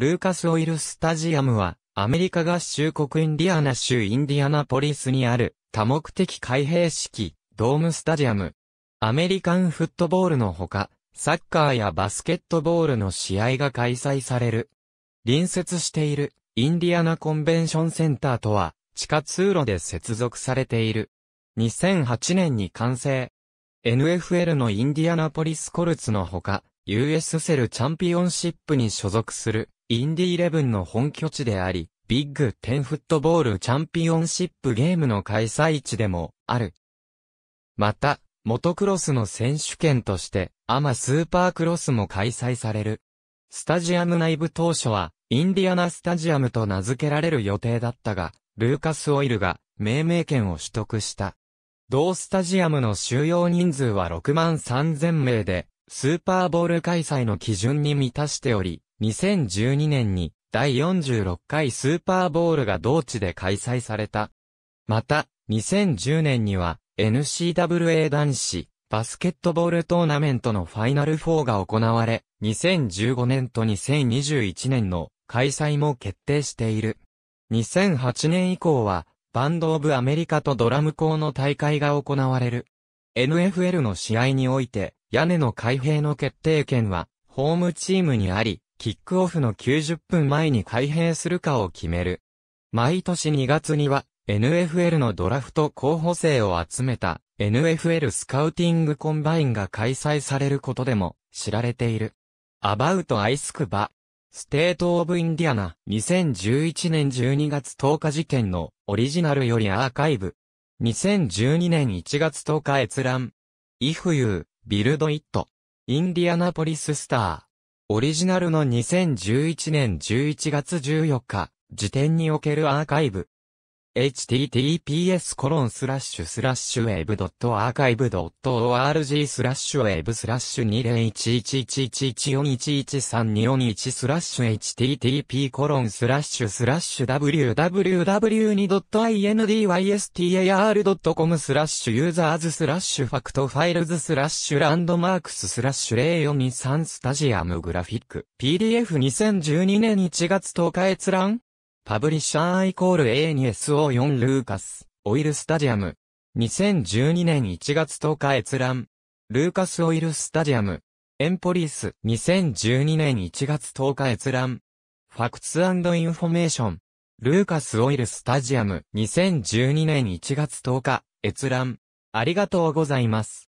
ルーカスオイルスタジアムは、アメリカ合衆国インディアナ州インディアナポリスにある、多目的開閉式、ドームスタジアム。アメリカンフットボールのほか、サッカーやバスケットボールの試合が開催される。隣接している、インディアナコンベンションセンターとは、地下通路で接続されている。2008年に完成。NFL のインディアナポリスコルツのほか、US セルチャンピオンシップに所属するインディイレブンの本拠地であり、ビッグテンフットボールチャンピオンシップゲームの開催地でもある。また、モトクロスの選手権として、アマスーパークロスも開催される。スタジアム内部当初は、インディアナスタジアムと名付けられる予定だったが、ルーカス・オイルが命名権を取得した。同スタジアムの収容人数は6万3000名で、スーパーボール開催の基準に満たしており、2012年に第46回スーパーボールが同地で開催された。また、2010年には n c w a 男子バスケットボールトーナメントのファイナル4が行われ、2015年と2021年の開催も決定している。2008年以降は、バンドオブアメリカとドラム校の大会が行われる。NFL の試合において、屋根の開閉の決定権は、ホームチームにあり、キックオフの90分前に開閉するかを決める。毎年2月には、NFL のドラフト候補生を集めた NFL スカウティングコンバインが開催されることでも知られている。アバウトアイスクバステートオブインディアナ2011年12月10日事件のオリジナルよりアーカイブ2012年1月10日閲覧 If you ビルド・イット。インディアナポリス・スター。オリジナルの2011年11月14日、時点におけるアーカイブ。https コロンスラッシュスラッシュウェブドットアーカイブドット org スラッシュウェブスラッシュ201111411341スラッシュ http コロンスラッシュスラッシュ w w w i n d y s t a r c o m スラッシュユーザーズスラッシュファクトファイルズスラッシュランドマークススラッシュ0423スタジアムグラフィック PDF2012 年1月10日閲覧パブリッシャーイコール A に SO4 ルーカス、オイルスタジアム。2012年1月10日閲覧。ルーカスオイルスタジアム。エンポリス。2012年1月10日閲覧。ファクツインフォメーション。ルーカスオイルスタジアム。2012年1月10日閲覧。ありがとうございます。